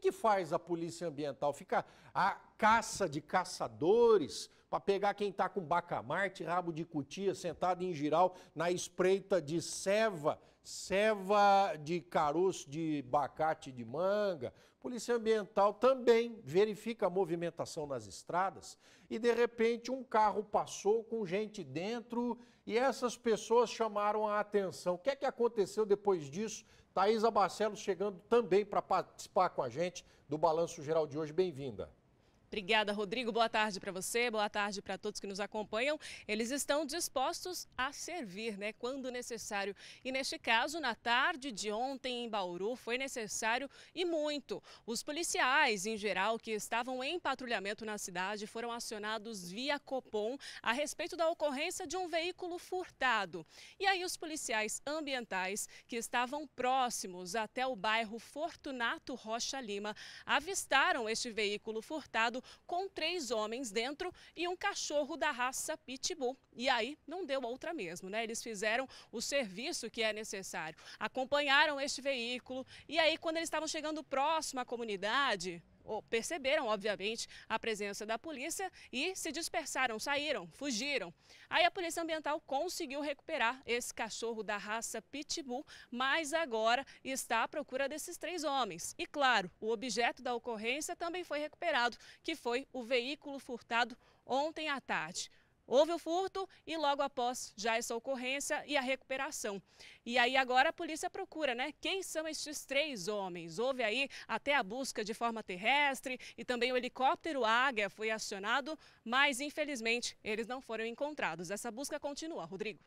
que faz a polícia ambiental? Fica a caça de caçadores para pegar quem está com bacamarte, rabo de cutia, sentado em giral, na espreita de ceva, serva de caroço de bacate de manga. Polícia Ambiental também verifica a movimentação nas estradas e, de repente, um carro passou com gente dentro e essas pessoas chamaram a atenção. O que é que aconteceu depois disso? Thaís Abacelo chegando também para participar com a gente do Balanço Geral de hoje. Bem-vinda. Obrigada, Rodrigo. Boa tarde para você, boa tarde para todos que nos acompanham. Eles estão dispostos a servir, né, quando necessário. E neste caso, na tarde de ontem em Bauru, foi necessário e muito. Os policiais, em geral, que estavam em patrulhamento na cidade, foram acionados via Copom a respeito da ocorrência de um veículo furtado. E aí os policiais ambientais que estavam próximos até o bairro Fortunato Rocha Lima avistaram este veículo furtado com três homens dentro e um cachorro da raça Pitbull. E aí não deu outra mesmo, né? Eles fizeram o serviço que é necessário, acompanharam este veículo e aí quando eles estavam chegando próximo à comunidade, perceberam, obviamente, a presença da polícia e se dispersaram, saíram, fugiram. Aí a Polícia Ambiental conseguiu recuperar esse cachorro da raça Pitbull, mas agora está à procura desses três homens. E claro, o objeto da ocorrência também foi recuperado, que foi o veículo furtado ontem à tarde. Houve o furto e logo após já essa ocorrência e a recuperação. E aí agora a polícia procura, né? Quem são estes três homens? Houve aí até a busca de forma terrestre e também o helicóptero Águia foi acionado, mas infelizmente eles não foram encontrados. Essa busca continua, Rodrigo.